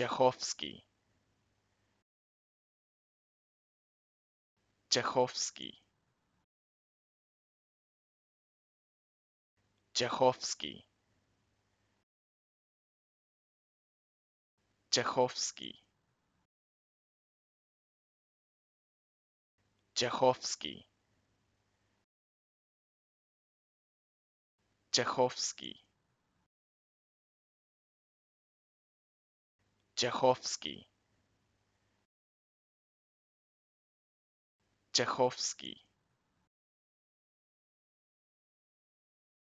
Tchaikovsky Tchaikovsky Tchaikovsky Tchaikovsky Tchaikovsky Tchaikovsky Ciechowski Ciechowski